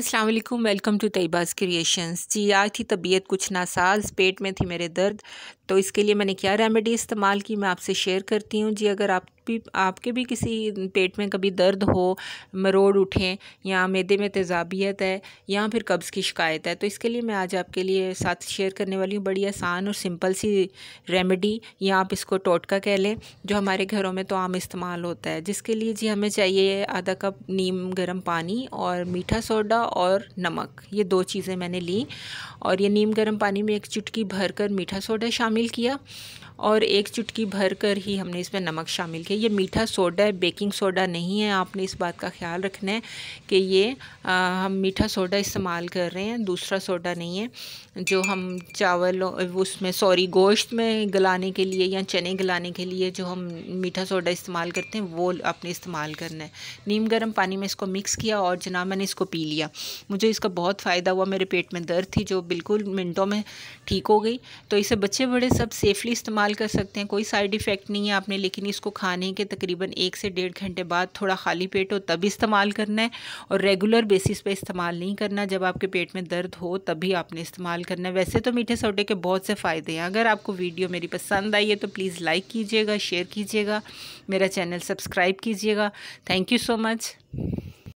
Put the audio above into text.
अस्सलाम वालेकुम welcome to Tayba's creations ji आज थी तबीयत कुछ नासाज पेट में थी मेरे दर्द तो इसके लिए मैंने क्या रेमेडी इस्तेमाल की मैं आपसे शेयर करती हूँ जी अगर आप भी आपके भी किसी पेट में कभी दर्द हो मरोड़ उठें या मैदे में तेजाबियत है या फिर कब्ज़ की शिकायत है तो इसके लिए मैं आज आपके लिए साथ शेयर करने वाली हूँ बड़ी आसान और सिंपल सी रेमेडी या आप इसको टोटका कह लें जो हमारे घरों में तो आम इस्तेमाल होता है जिसके लिए जी हमें चाहिए आधा कप नीम गर्म पानी और मीठा सोडा और नमक ये दो चीज़ें मैंने ली और ये नीम गर्म पानी में एक चुटकी कर मीठा सोडा शामिल किया और एक चुटकी भर कर ही हमने इसमें नमक शामिल किया ये मीठा सोडा है बेकिंग सोडा नहीं है आपने इस बात का ख्याल रखना है कि ये आ, हम मीठा सोडा इस्तेमाल कर रहे हैं दूसरा सोडा नहीं है जो हम चावल उसमें सॉरी गोश्त में गलाने के लिए या चने गलाने के लिए जो हम मीठा सोडा इस्तेमाल करते हैं वो आपने इस्तेमाल करना है नीम गर्म पानी में इसको मिक्स किया और जना मैंने इसको पी लिया मुझे इसका बहुत फ़ायदा हुआ मेरे पेट में दर्द थी जो बिल्कुल मिनटों में ठीक हो गई तो इसे बच्चे बड़े सब सेफली इस्तेमाल इस्तेमाल कर सकते हैं कोई साइड इफ़ेक्ट नहीं है आपने लेकिन इसको खाने के तकरीबन एक से डेढ़ घंटे बाद थोड़ा खाली पेट हो तब इस्तेमाल करना है और रेगुलर बेसिस पे इस्तेमाल नहीं करना जब आपके पेट में दर्द हो तभी आपने इस्तेमाल करना है वैसे तो मीठे सोडे के बहुत से फ़ायदे हैं अगर आपको वीडियो मेरी पसंद आई है तो प्लीज़ लाइक कीजिएगा शेयर कीजिएगा मेरा चैनल सब्सक्राइब कीजिएगा थैंक यू सो मच